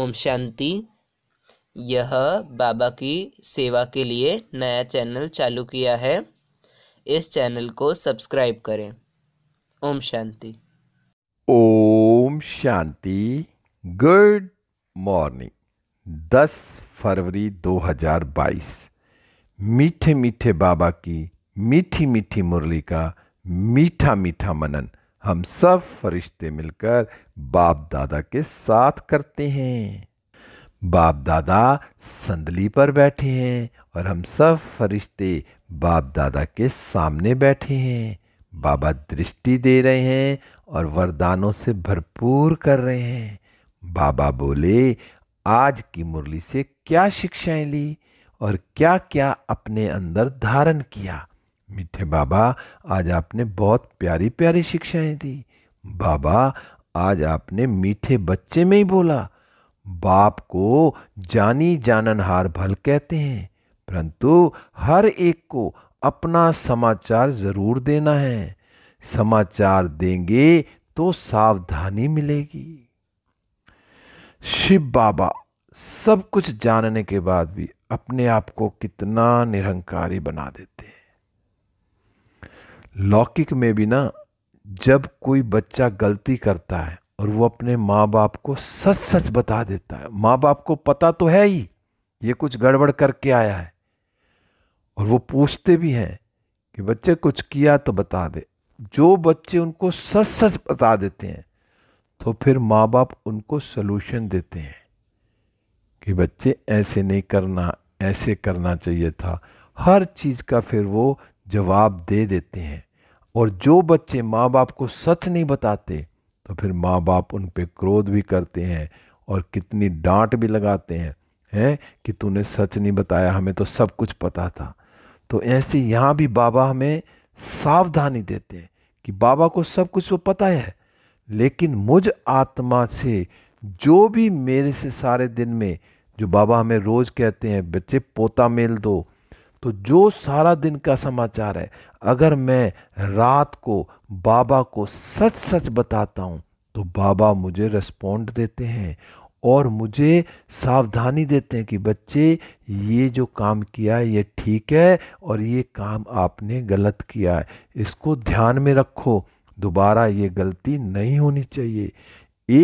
ओम शांति यह बाबा की सेवा के लिए नया चैनल चालू किया है इस चैनल को सब्सक्राइब करें ओम शांति ओम शांति गुड मॉर्निंग 10 फरवरी 2022 मीठे मीठे बाबा की मीठी मीठी मुरली का मीठा मीठा मनन हम सब फरिश्ते मिलकर बाप दादा के साथ करते हैं बाप दादा संदली पर बैठे हैं और हम सब फरिश्ते बाप दादा के सामने बैठे हैं बाबा दृष्टि दे रहे हैं और वरदानों से भरपूर कर रहे हैं बाबा बोले आज की मुरली से क्या शिक्षाएं ली और क्या क्या अपने अंदर धारण किया मिठे बाबा आज आपने बहुत प्यारी प्यारी शिक्षाएं दी बाबा आज आपने मीठे बच्चे में ही बोला बाप को जानी जाननहार भल कहते हैं परंतु हर एक को अपना समाचार ज़रूर देना है समाचार देंगे तो सावधानी मिलेगी शिव बाबा सब कुछ जानने के बाद भी अपने आप को कितना निरंकारी बना देते लौकिक में भी ना जब कोई बच्चा गलती करता है और वो अपने माँ बाप को सच सच बता देता है माँ बाप को पता तो है ही ये कुछ गड़बड़ करके आया है और वो पूछते भी हैं कि बच्चे कुछ किया तो बता दे जो बच्चे उनको सच सच बता देते हैं तो फिर माँ बाप उनको सलूशन देते हैं कि बच्चे ऐसे नहीं करना ऐसे करना चाहिए था हर चीज़ का फिर वो जवाब दे देते हैं और जो बच्चे माँ बाप को सच नहीं बताते तो फिर माँ बाप उन पर क्रोध भी करते हैं और कितनी डांट भी लगाते हैं हैं कि तूने सच नहीं बताया हमें तो सब कुछ पता था तो ऐसे यहाँ भी बाबा हमें सावधानी देते हैं कि बाबा को सब कुछ वो तो पता है लेकिन मुझ आत्मा से जो भी मेरे से सारे दिन में जो बाबा हमें रोज़ कहते हैं बच्चे पोता मेल दो तो जो सारा दिन का समाचार है अगर मैं रात को बाबा को सच सच बताता हूँ तो बाबा मुझे रिस्पोंड देते हैं और मुझे सावधानी देते हैं कि बच्चे ये जो काम किया है ये ठीक है और ये काम आपने गलत किया है इसको ध्यान में रखो दोबारा ये गलती नहीं होनी चाहिए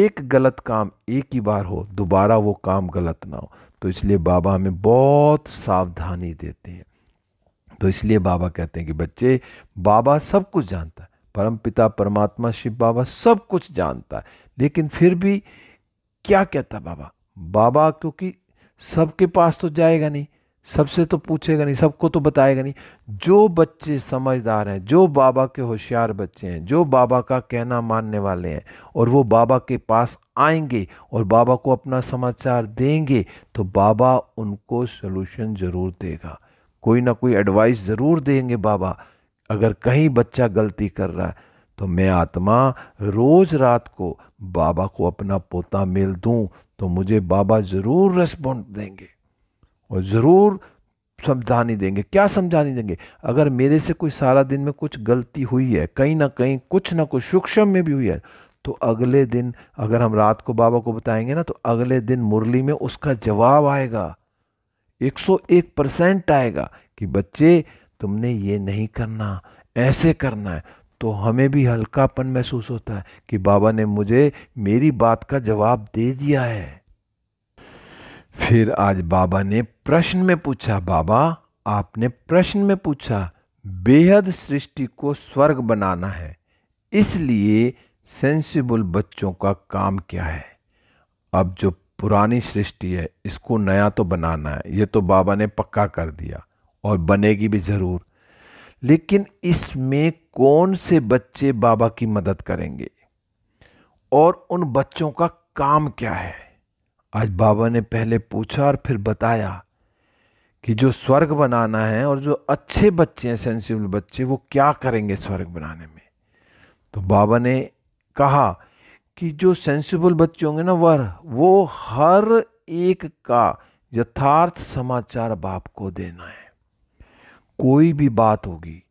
एक गलत काम एक ही बार हो दोबारा वो काम गलत ना हो तो इसलिए बाबा हमें बहुत सावधानी देते हैं तो इसलिए बाबा कहते हैं कि बच्चे बाबा सब कुछ जानता है परम पिता परमात्मा शिव बाबा सब कुछ जानता है लेकिन फिर भी क्या कहता बाबा बाबा क्योंकि सबके पास तो जाएगा नहीं सबसे तो पूछेगा नहीं सबको तो बताएगा नहीं जो बच्चे समझदार हैं जो बाबा के होशियार बच्चे हैं जो बाबा का कहना मानने वाले हैं और वो बाबा के पास आएंगे और बाबा को अपना समाचार देंगे तो बाबा उनको सलूशन ज़रूर देगा कोई ना कोई एडवाइस ज़रूर देंगे बाबा अगर कहीं बच्चा गलती कर रहा है तो मैं आत्मा रोज़ रात को बाबा को अपना पोता मिल दूं तो मुझे बाबा ज़रूर रेस्पॉन्ड देंगे और ज़रूर नहीं देंगे क्या नहीं देंगे अगर मेरे से कोई सारा दिन में कुछ गलती हुई है कहीं ना कहीं कुछ ना कुछ सूक्ष्म में भी हुई है तो अगले दिन अगर हम रात को बाबा को बताएंगे ना तो अगले दिन मुरली में उसका जवाब आएगा 101 परसेंट आएगा कि बच्चे तुमने ये नहीं करना ऐसे करना है तो हमें भी हल्कापन महसूस होता है कि बाबा ने मुझे मेरी बात का जवाब दे दिया है फिर आज बाबा ने प्रश्न में पूछा बाबा आपने प्रश्न में पूछा बेहद सृष्टि को स्वर्ग बनाना है इसलिए सेंसिबल बच्चों का काम क्या है अब जो पुरानी सृष्टि है इसको नया तो बनाना है ये तो बाबा ने पक्का कर दिया और बनेगी भी ज़रूर लेकिन इसमें कौन से बच्चे बाबा की मदद करेंगे और उन बच्चों का काम क्या है आज बाबा ने पहले पूछा और फिर बताया कि जो स्वर्ग बनाना है और जो अच्छे बच्चे हैं सेंसिबल बच्चे वो क्या करेंगे स्वर्ग बनाने में तो बाबा ने कहा कि जो सेंसिबल बच्चे होंगे ना वह वो हर एक का यथार्थ समाचार बाप को देना है कोई भी बात होगी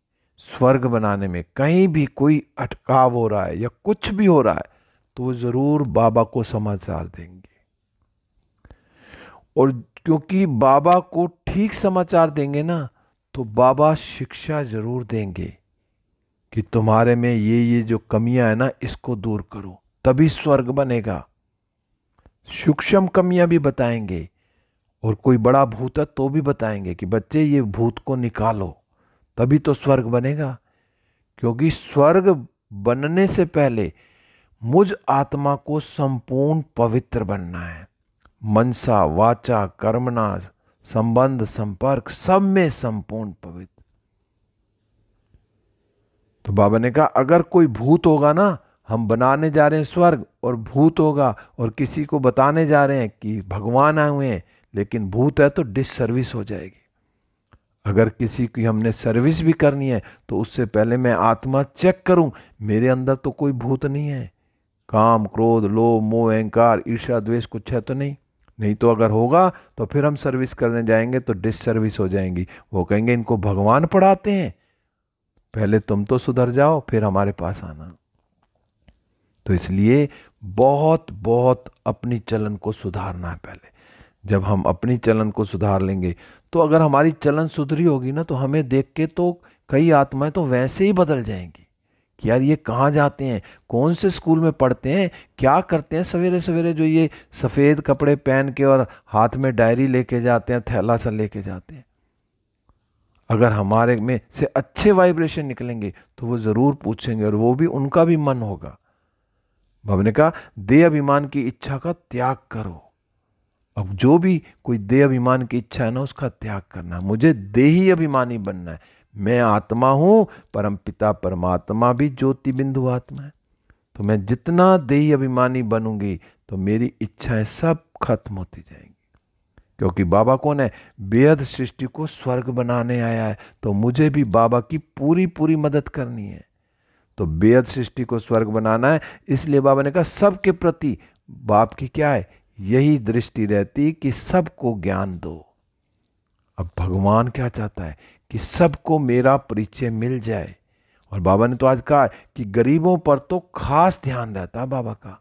स्वर्ग बनाने में कहीं भी कोई अटकाव हो रहा है या कुछ भी हो रहा है तो वो ज़रूर बाबा को समाचार देंगे और क्योंकि बाबा को ठीक समाचार देंगे ना तो बाबा शिक्षा ज़रूर देंगे कि तुम्हारे में ये ये जो कमियां है ना इसको दूर करो तभी स्वर्ग बनेगा सूक्ष्म कमियां भी बताएंगे और कोई बड़ा भूत है तो भी बताएंगे कि बच्चे ये भूत को निकालो तभी तो स्वर्ग बनेगा क्योंकि स्वर्ग बनने से पहले मुझ आत्मा को संपूर्ण पवित्र बनना है मनसा वाचा कर्मणा संबंध संपर्क सब में संपूर्ण पवित्र तो बाबा ने कहा अगर कोई भूत होगा ना हम बनाने जा रहे हैं स्वर्ग और भूत होगा और किसी को बताने जा रहे हैं कि भगवान आए हुए हैं लेकिन भूत है तो डिससर्विस हो जाएगी अगर किसी की हमने सर्विस भी करनी है तो उससे पहले मैं आत्मा चेक करूं मेरे अंदर तो कोई भूत नहीं है काम क्रोध लोभ मोह अहंकार ईर्षा द्वेष कुछ है तो नहीं नहीं तो अगर होगा तो फिर हम सर्विस करने जाएंगे तो डिससर्विस हो जाएंगी वो कहेंगे इनको भगवान पढ़ाते हैं पहले तुम तो सुधर जाओ फिर हमारे पास आना तो इसलिए बहुत बहुत अपनी चलन को सुधारना है पहले जब हम अपनी चलन को सुधार लेंगे तो अगर हमारी चलन सुधरी होगी ना तो हमें देख के तो कई आत्माएं तो वैसे ही बदल जाएंगी कि यार ये कहाँ जाते हैं कौन से स्कूल में पढ़ते हैं क्या करते हैं सवेरे सवेरे जो ये सफ़ेद कपड़े पहन के और हाथ में डायरी लेके जाते हैं थैला सा लेके जाते हैं अगर हमारे में से अच्छे वाइब्रेशन निकलेंगे तो वो ज़रूर पूछेंगे और वो भी उनका भी मन होगा बाबा ने कहा देह अभिमान की इच्छा का त्याग करो अब जो भी कोई देह अभिमान की इच्छा है ना उसका त्याग करना मुझे देही अभिमानी बनना है मैं आत्मा हूँ परम पिता परमात्मा भी ज्योति बिंदु आत्मा है तो मैं जितना देही अभिमानी बनूंगी तो मेरी इच्छाएं सब खत्म होती जाएंगी क्योंकि बाबा कौन है बेहद सृष्टि को स्वर्ग बनाने आया है तो मुझे भी बाबा की पूरी पूरी मदद करनी है तो बेहद सृष्टि को स्वर्ग बनाना है इसलिए बाबा ने कहा सबके प्रति बाप की क्या है यही दृष्टि रहती कि सबको ज्ञान दो अब भगवान क्या चाहता है कि सबको मेरा परिचय मिल जाए और बाबा ने तो आज कहा कि गरीबों पर तो खास ध्यान रहता है बाबा का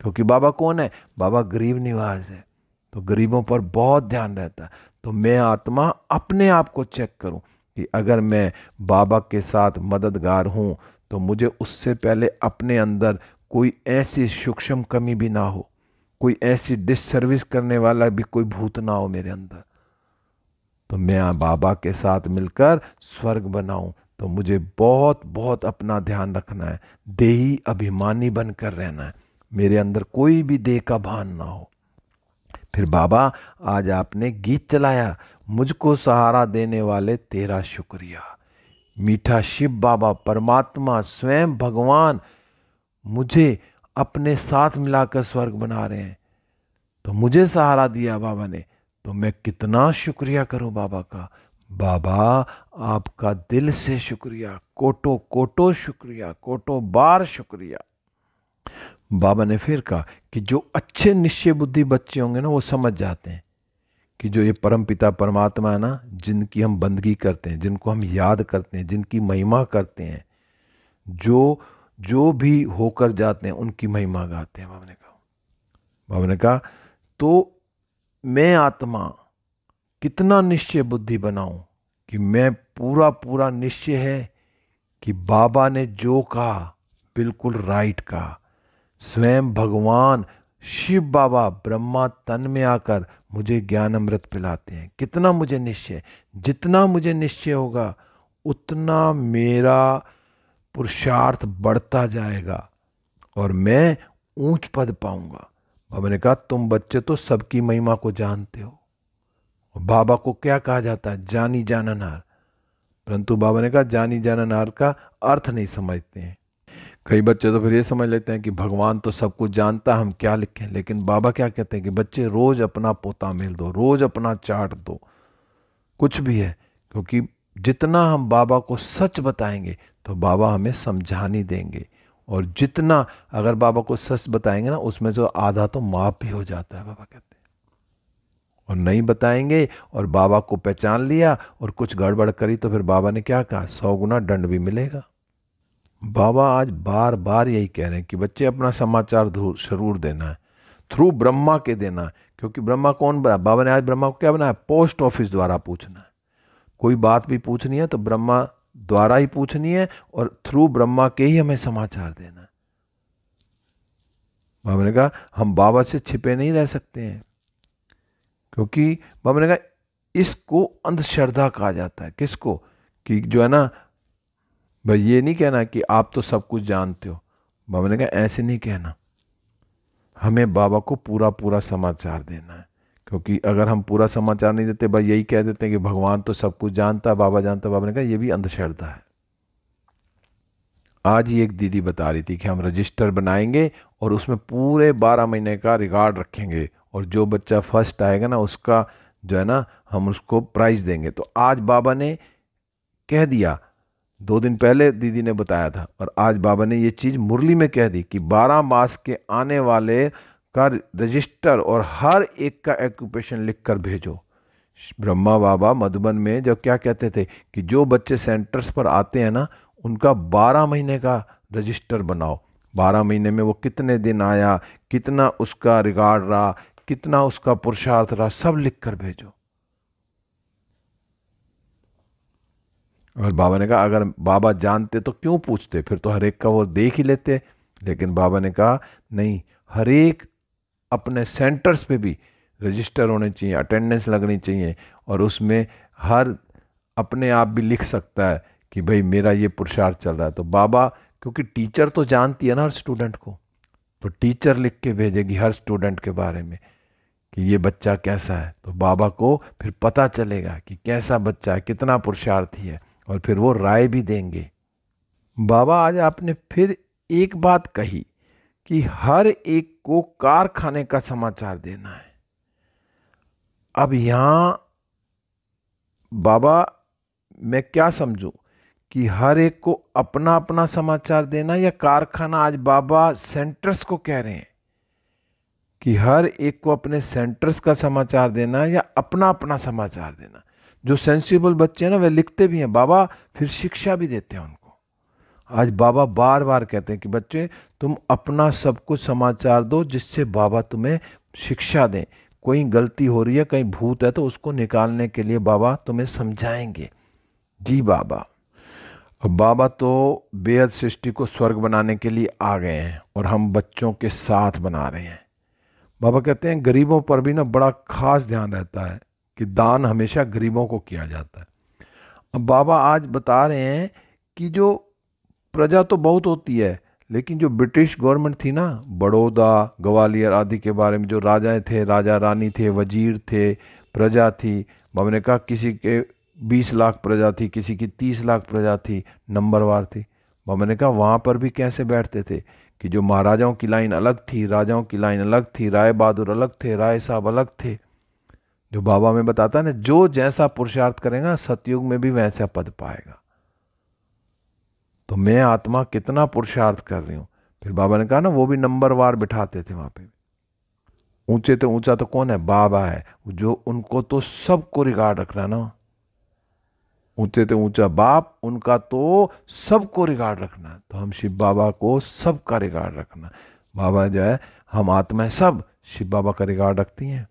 क्योंकि बाबा कौन है बाबा गरीब निवास है तो गरीबों पर बहुत ध्यान रहता है तो मैं आत्मा अपने आप को चेक करूं कि अगर मैं बाबा के साथ मददगार हूं तो मुझे उससे पहले अपने अंदर कोई ऐसी सूक्ष्म कमी भी ना हो कोई ऐसी डिससर्विस करने वाला भी कोई भूत ना हो मेरे अंदर तो मैं बाबा के साथ मिलकर स्वर्ग बनाऊं तो मुझे बहुत बहुत अपना ध्यान रखना है देही अभिमानी बनकर रहना है मेरे अंदर कोई भी देह का भान ना हो फिर बाबा आज आपने गीत चलाया मुझको सहारा देने वाले तेरा शुक्रिया मीठा शिव बाबा परमात्मा स्वयं भगवान मुझे अपने साथ मिलाकर स्वर्ग बना रहे हैं तो मुझे सहारा दिया बाबा ने तो मैं कितना शुक्रिया करूं बाबा का बाबा आपका दिल से शुक्रिया कोटो कोटो शुक्रिया कोटो बार शुक्रिया बाबा ने फिर कहा कि जो अच्छे निश्चय बुद्धि बच्चे होंगे ना वो समझ जाते हैं कि जो ये परम पिता परमात्मा है ना जिनकी हम बंदगी करते हैं जिनको हम याद करते हैं जिनकी महिमा करते हैं जो जो भी होकर जाते हैं उनकी महिमा गाते हैं बाबा ने कहा बाबा ने कहा तो मैं आत्मा कितना निश्चय बुद्धि बनाऊं कि मैं पूरा पूरा निश्चय है कि बाबा ने जो कहा बिल्कुल राइट कहा स्वयं भगवान शिव बाबा ब्रह्मा तन में आकर मुझे ज्ञान अमृत पिलाते हैं कितना मुझे निश्चय जितना मुझे निश्चय होगा उतना मेरा पुरुषार्थ बढ़ता जाएगा और मैं ऊंच पद पाऊंगा बाबा ने कहा तुम बच्चे तो सबकी महिमा को जानते हो और बाबा को क्या कहा जाता है जानी जाननार परंतु बाबा ने कहा जानी जाननार का अर्थ नहीं समझते हैं कई बच्चे तो फिर ये समझ लेते हैं कि भगवान तो सब कुछ जानता है हम क्या लिखें लेकिन बाबा क्या कहते हैं कि बच्चे रोज़ अपना पोता मेल दो रोज़ अपना चाट दो कुछ भी है क्योंकि जितना हम बाबा को सच बताएंगे तो बाबा हमें समझा नहीं देंगे और जितना अगर बाबा को सच बताएंगे ना उसमें जो आधा तो माफ भी हो जाता है बाबा कहते हैं और नहीं बताएंगे और बाबा को पहचान लिया और कुछ गड़बड़ करी तो फिर बाबा ने क्या कहा सौ गुना दंड भी मिलेगा बाबा आज बार बार यही कह रहे हैं कि बच्चे अपना समाचार जरूर देना है थ्रू ब्रह्मा के देना है क्योंकि ब्रह्मा कौन बना बाबा ने आज ब्रह्मा को क्या बनाया पोस्ट ऑफिस द्वारा पूछना है कोई बात भी पूछनी है तो ब्रह्मा द्वारा ही पूछनी है और थ्रू ब्रह्मा के ही हमें समाचार देना है बाबा ने कहा हम बाबा से छिपे नहीं रह सकते हैं क्योंकि बाबा ने कहा इसको अंधश्रद्धा कहा जाता है किसको कि जो है ना भाई ये नहीं कहना कि आप तो सब कुछ जानते हो बाबा ने कहा ऐसे नहीं कहना हमें बाबा को पूरा पूरा समाचार देना है क्योंकि अगर हम पूरा समाचार नहीं देते भाई यही कह देते हैं कि भगवान तो सब कुछ जानता है बाबा जानता बाबा ने कहा यह भी अंधश्रद्धा है आज ही एक दीदी बता रही थी कि हम रजिस्टर बनाएंगे और उसमें पूरे बारह महीने का रिकॉर्ड रखेंगे और जो बच्चा फर्स्ट आएगा ना उसका जो है ना हम उसको प्राइज़ देंगे तो आज बाबा ने कह दिया दो दिन पहले दीदी ने बताया था और आज बाबा ने ये चीज़ मुरली में कह दी कि 12 मास के आने वाले का रजिस्टर और हर एक का एक्यूपेशन लिख कर भेजो ब्रह्मा बाबा मधुबन में जब क्या कहते थे कि जो बच्चे सेंटर्स पर आते हैं ना उनका 12 महीने का रजिस्टर बनाओ 12 महीने में वो कितने दिन आया कितना उसका रिकॉर्ड रहा कितना उसका पुरुषार्थ रहा सब लिख कर भेजो और बाबा ने कहा अगर बाबा जानते तो क्यों पूछते फिर तो हरेक का वो देख ही लेते लेकिन बाबा ने कहा नहीं हरेक अपने सेंटर्स पे भी रजिस्टर होने चाहिए अटेंडेंस लगनी चाहिए और उसमें हर अपने आप भी लिख सकता है कि भाई मेरा ये पुरुषार्थ चल रहा है तो बाबा क्योंकि टीचर तो जानती है ना हर स्टूडेंट को तो टीचर लिख के भेजेगी हर स्टूडेंट के बारे में कि ये बच्चा कैसा है तो बाबा को फिर पता चलेगा कि कैसा बच्चा है कितना पुरुषार्थी है और फिर वो राय भी देंगे बाबा आज आपने फिर एक बात कही कि हर एक को कारखाने का समाचार देना है अब यहाँ बाबा मैं क्या समझूं कि हर एक को अपना अपना समाचार देना या कारखाना आज बाबा सेंटर्स को कह रहे हैं कि हर एक को अपने सेंटर्स का समाचार देना या अपना अपना समाचार देना जो सेंसिबल बच्चे हैं ना वे लिखते भी हैं बाबा फिर शिक्षा भी देते हैं उनको आज बाबा बार बार कहते हैं कि बच्चे तुम अपना सब कुछ समाचार दो जिससे बाबा तुम्हें शिक्षा दें कोई गलती हो रही है कहीं भूत है तो उसको निकालने के लिए बाबा तुम्हें समझाएंगे जी बाबा अब बाबा तो बेहद सृष्टि को स्वर्ग बनाने के लिए आ गए हैं और हम बच्चों के साथ बना रहे हैं बाबा कहते हैं गरीबों पर भी ना बड़ा खास ध्यान रहता है कि दान हमेशा गरीबों को किया जाता है अब बाबा आज बता रहे हैं कि जो प्रजा तो बहुत होती है लेकिन जो ब्रिटिश गवर्नमेंट थी ना बड़ौदा ग्वालियर आदि के बारे में जो राजाएं थे राजा रानी थे वजीर थे प्रजा थी बाबा ने कहा किसी के बीस लाख प्रजा थी किसी की तीस लाख प्रजा थी नंबरवार थी बाबा ने कहा वहाँ पर भी कैसे बैठते थे कि जो महाराजाओं की लाइन अलग थी राजाओं की लाइन अलग थी राय बहादुर अलग थे राय साहब अलग थे जो बाबा में बताता है ना जो जैसा पुरुषार्थ करेगा सतयुग में भी वैसा पद पाएगा तो मैं आत्मा कितना पुरुषार्थ कर रही हूं फिर बाबा ने कहा ना वो भी नंबर वार बिठाते थे वहां पे ऊंचे तो ऊंचा तो कौन है बाबा है जो उनको तो सबको रिगार्ड रखना ना ऊंचे तो ऊंचा बाप उनका तो सबको रिगार्ड रखना तो हम शिव बाबा को सबका रिगार्ड रखना बाबा जो है हम आत्मा है सब शिव बाबा का रिगार्ड रखती हैं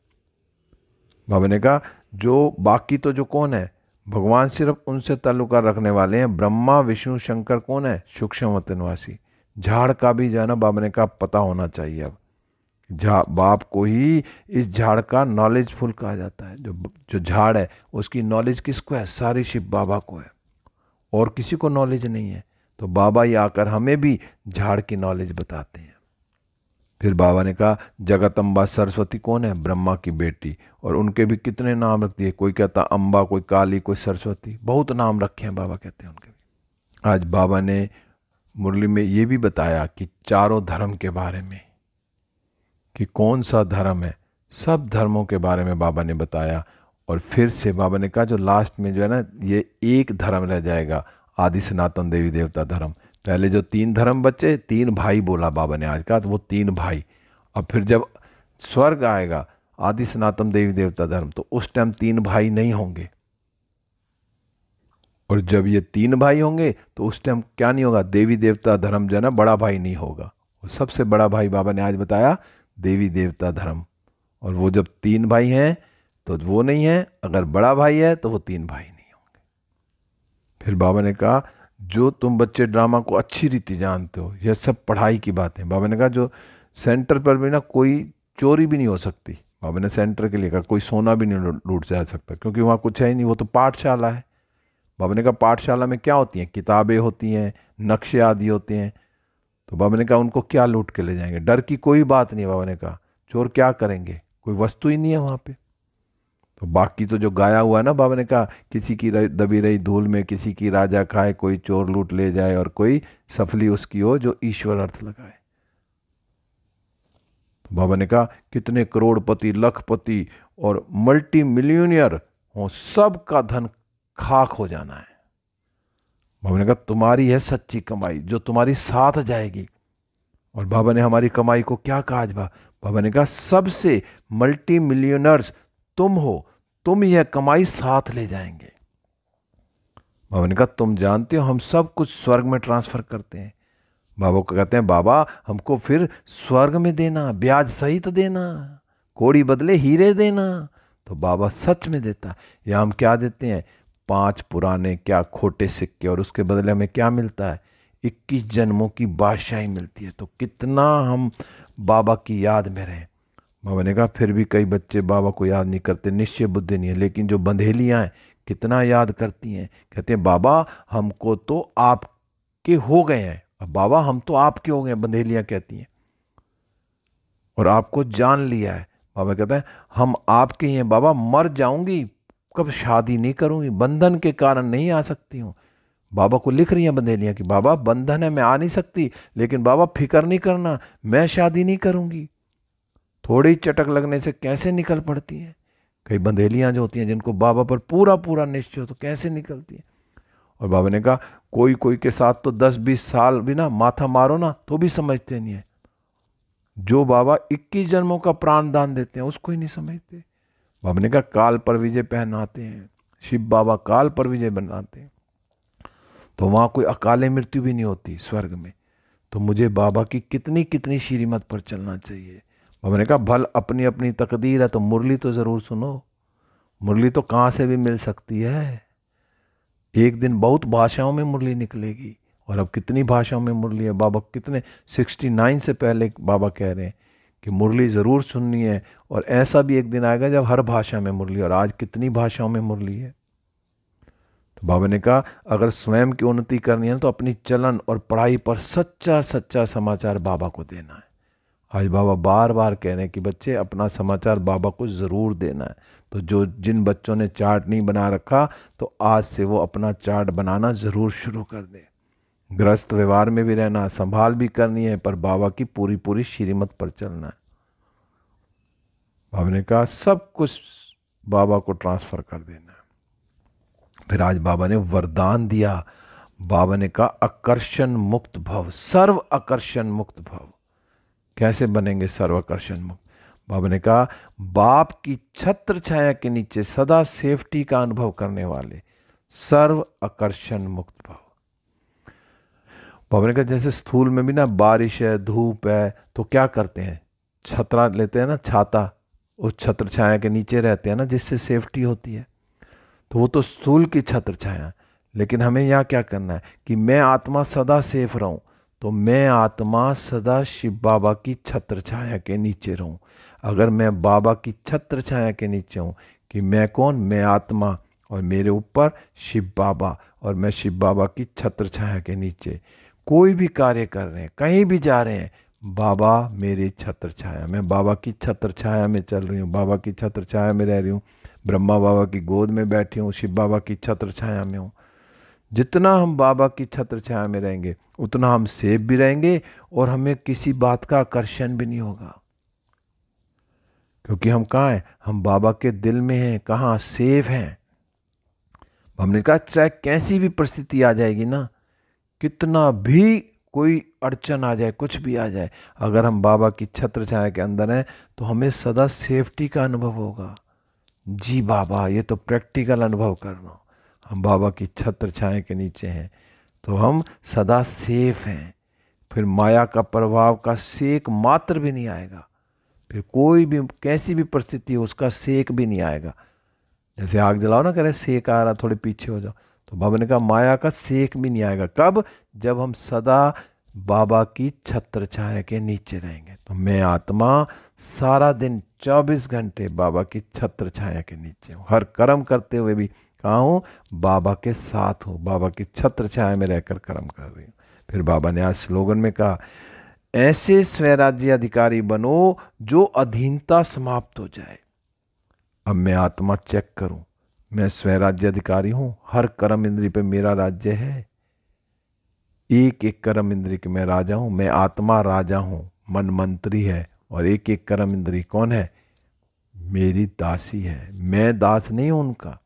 बाबा ने कहा जो बाकी तो जो कौन है भगवान सिर्फ उनसे ताल्लुका रखने वाले हैं ब्रह्मा विष्णु शंकर कौन है सूक्ष्म वतनवासी झाड़ का भी जो है ना बाबा ने कहा पता होना चाहिए अब झा बाप को ही इस झाड़ का नॉलेजफुल कहा जाता है जो जो झाड़ है उसकी नॉलेज किसको है सारी शिव बाबा को है और किसी को नॉलेज नहीं है तो बाबा ये आकर हमें भी झाड़ की नॉलेज बताते हैं फिर बाबा ने कहा जगत अम्बा सरस्वती कौन है ब्रह्मा की बेटी और उनके भी कितने नाम रखती है कोई कहता अम्बा कोई काली कोई सरस्वती बहुत नाम रखे हैं बाबा कहते हैं उनके भी आज बाबा ने मुरली में ये भी बताया कि चारों धर्म के बारे में कि कौन सा धर्म है सब धर्मों के बारे में बाबा ने बताया और फिर से बाबा ने कहा जो लास्ट में जो है ना ये एक धर्म रह जाएगा आदि सनातन देवी देवता धर्म पहले जो तीन धर्म बचे तीन भाई बोला बाबा ने आज कहा तो वो तीन भाई अब फिर जब स्वर्ग आएगा आदि सनातन देवी देवता धर्म तो उस टाइम तीन भाई नहीं होंगे और जब ये तीन भाई होंगे तो उस टाइम क्या नहीं होगा देवी देवता धर्म जो है ना बड़ा भाई नहीं होगा और सबसे बड़ा भाई बाबा ने आज बताया देवी देवता धर्म और वो जब तीन भाई हैं तो वो नहीं है अगर बड़ा भाई है तो वो तीन भाई नहीं होंगे फिर बाबा ने कहा जो तुम बच्चे ड्रामा को अच्छी रीति जानते हो यह सब पढ़ाई की बातें बाबा ने कहा जो सेंटर पर भी ना कोई चोरी भी नहीं हो सकती बाबा ने सेंटर के लिए कहा कोई सोना भी नहीं लूट जा सकता क्योंकि वहाँ कुछ है ही नहीं वो तो पाठशाला है बाबा ने कहा पाठशाला में क्या होती हैं किताबें होती हैं नक्शे आदि होते हैं तो बाबा ने कहा उनको क्या लूट के ले जाएंगे डर की कोई बात नहीं बाबा ने कहा चोर क्या करेंगे कोई वस्तु ही नहीं है वहाँ पर तो बाकी तो जो गाया हुआ है ना बाबा ने कहा किसी की दबी रही धूल में किसी की राजा खाए कोई चोर लूट ले जाए और कोई सफली उसकी हो जो ईश्वर अर्थ लगाए तो बाबा ने कहा कितने करोड़पति लखपति और मल्टी मिलियनियर हो सबका धन खाक हो जाना है बाबा ने कहा तुम्हारी है सच्ची कमाई जो तुम्हारी साथ जाएगी और बाबा ने हमारी कमाई को क्या कहा आज बाबा ने कहा सबसे मल्टी मिलियनर्स तुम हो तुम यह कमाई साथ ले जाएंगे बाबा ने कहा तुम जानते हो हम सब कुछ स्वर्ग में ट्रांसफ़र करते हैं बाबा को कहते हैं बाबा हमको फिर स्वर्ग में देना ब्याज सहित देना कोड़ी बदले हीरे देना तो बाबा सच में देता या हम क्या देते हैं पांच पुराने क्या खोटे सिक्के और उसके बदले हमें क्या मिलता है इक्कीस जन्मों की बादशाही मिलती है तो कितना हम बाबा की याद में रहें बाबा ने कहा फिर भी कई बच्चे बाबा को याद नहीं करते निश्चय बुद्धि नहीं है लेकिन जो बंधेलियाँ हैं कितना याद करती हैं कहते हैं बाबा हमको तो आपके हो गए हैं अब बाबा हम तो आपके हो गए हैं बंधेलियाँ कहती हैं और आपको जान लिया है बाबा कहते हैं हम आपके ही हैं बाबा मर जाऊंगी कब शादी नहीं करूंगी बंधन के कारण नहीं आ सकती हूँ बाबा को लिख रही हैं बंधेलियाँ कि बाबा बंधन है मैं आ नहीं सकती लेकिन बाबा फिक्र नहीं करना मैं शादी नहीं करूँगी थोड़ी चटक लगने से कैसे निकल पड़ती है कई बंधेलियाँ जो होती हैं जिनको बाबा पर पूरा पूरा निश्चय हो तो कैसे निकलती है और बाबा ने कहा कोई कोई के साथ तो दस बीस साल भी ना माथा मारो ना तो भी समझते नहीं है जो बाबा इक्कीस जन्मों का प्राण दान देते हैं उसको ही नहीं समझते बाबा ने कहा काल पर विजय पहनाते हैं शिव बाबा काल पर विजय बनाते हैं तो वहाँ कोई अकाले मृत्यु भी नहीं होती स्वर्ग में तो मुझे बाबा की कितनी कितनी श्रीमत पर चलना चाहिए और मैंने कहा भल अपनी अपनी तकदीर है तो मुरली तो ज़रूर सुनो मुरली तो कहाँ से भी मिल सकती है एक दिन बहुत भाषाओं में मुरली निकलेगी और अब कितनी भाषाओं में मुरली है बाबा कितने 69 से पहले बाबा कह रहे हैं कि मुरली ज़रूर सुननी है और ऐसा भी एक दिन आएगा जब हर भाषा में मुरली और आज कितनी भाषाओं में मुरली है तो बाबा ने कहा अगर स्वयं की उन्नति करनी है तो अपनी चलन और पढ़ाई पर सच्चा सच्चा समाचार बाबा को देना है हाजी बाबा बार बार कह रहे हैं कि बच्चे अपना समाचार बाबा को ज़रूर देना है तो जो जिन बच्चों ने चार्ट नहीं बना रखा तो आज से वो अपना चार्ट बनाना ज़रूर शुरू कर दें ग्रस्त व्यवहार में भी रहना संभाल भी करनी है पर बाबा की पूरी पूरी श्रीमत पर चलना है बाबा ने कहा सब कुछ बाबा को ट्रांसफ़र कर देना है फिर आज बाबा ने वरदान दिया बाबा ने कहा आकर्षण मुक्त भव सर्व आकर्षण मुक्त भव कैसे बनेंगे सर्वाकर्षण मुक्त बाबा ने कहा बाप की छत्र छाया के नीचे सदा सेफ्टी का अनुभव करने वाले सर्व आकर्षण मुक्त भाव बाबा ने कहा जैसे स्थूल में भी ना बारिश है धूप है तो क्या करते हैं छतरा लेते हैं ना छाता उस छत्र छाया के नीचे रहते हैं ना जिससे सेफ्टी होती है तो वो तो स्थूल की छत्र छाया लेकिन हमें यहाँ क्या करना है कि मैं आत्मा सदा सेफ रहूँ तो मैं आत्मा सदा शिव बाबा की छत्र छाया के नीचे रहूं अगर मैं बाबा की छत्र छाया के नीचे हूँ कि मैं कौन मैं आत्मा और मेरे ऊपर शिव बाबा और मैं शिव बाबा की छत्र छाया के नीचे कोई भी कार्य कर रहे हैं कहीं भी जा रहे हैं बाबा मेरे छत्र छाया मैं बाबा की छत्र छाया में चल रही हूँ बाबा की छत्र छाया में रह रही हूँ ब्रह्मा बाबा की गोद में बैठी हूँ शिव बाबा की छत्र छाया में हूँ जितना हम बाबा की छत्र छाया में रहेंगे उतना हम सेफ भी रहेंगे और हमें किसी बात का आकर्षण भी नहीं होगा क्योंकि हम कहाँ हैं हम बाबा के दिल में हैं कहाँ सेफ हैं हमने कहा चाहे कैसी भी परिस्थिति आ जाएगी ना कितना भी कोई अड़चन आ जाए कुछ भी आ जाए अगर हम बाबा की छत्र छाया के अंदर हैं तो हमें सदा सेफ्टी का अनुभव होगा जी बाबा ये तो प्रैक्टिकल अनुभव करना हम बाबा की छत्र छाया के नीचे हैं तो हम सदा सेफ हैं फिर माया का प्रभाव का सेक मात्र भी नहीं आएगा फिर कोई भी कैसी भी परिस्थिति हो उसका सेक भी नहीं आएगा जैसे आग जलाओ ना करें सेक आ रहा थोड़े पीछे हो जाओ तो बाबा ने कहा माया का सेक भी नहीं आएगा कब जब हम सदा बाबा की छत्र छाया के नीचे रहेंगे तो मैं आत्मा सारा दिन 24 घंटे बाबा की छत्र छाया के नीचे हूँ हर कर्म करते हुए भी कहा हूँ बाबा के साथ हूँ बाबा की छत्र छाया में रहकर कर्म कर रही हूँ फिर बाबा ने आज स्लोगन में कहा ऐसे स्वराज्य अधिकारी बनो जो अधीनता समाप्त हो जाए अब मैं आत्मा चेक करूं मैं स्वराज्य अधिकारी हूं हर कर्म इंद्री पे मेरा राज्य है एक एक कर्म इंद्री के मैं राजा हूं मैं आत्मा राजा हूं मन मंत्री है और एक एक कर्म इंद्री कौन है मेरी दासी है मैं दास नहीं हूं उनका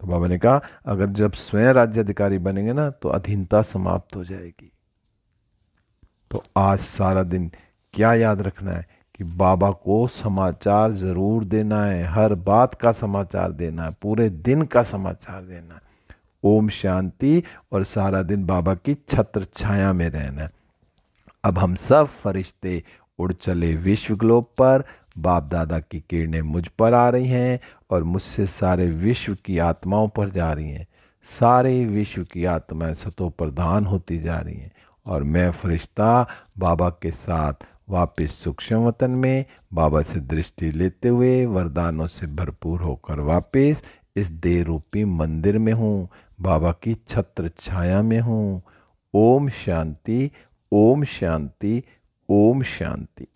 तो बाबा ने कहा अगर जब स्वयं राज्याधिकारी बनेंगे ना तो अधीनता समाप्त हो जाएगी तो आज सारा दिन क्या याद रखना है कि बाबा को समाचार ज़रूर देना है हर बात का समाचार देना है पूरे दिन का समाचार देना है ओम शांति और सारा दिन बाबा की छत्र छाया में रहना है अब हम सब फरिश्ते उड़ चले विश्व ग्लोब पर बाप दादा की किरणें मुझ पर आ रही हैं और मुझसे सारे विश्व की आत्माओं पर जा रही हैं सारे विश्व की आत्माएं सतों प्रधान होती जा रही हैं और मैं फरिश्ता बाबा के साथ वापस सूक्ष्म वतन में बाबा से दृष्टि लेते हुए वरदानों से भरपूर होकर वापस इस देह रूपी मंदिर में हूँ बाबा की छत्र छाया में हूँ ओम शांति ओम शांति ओम शांति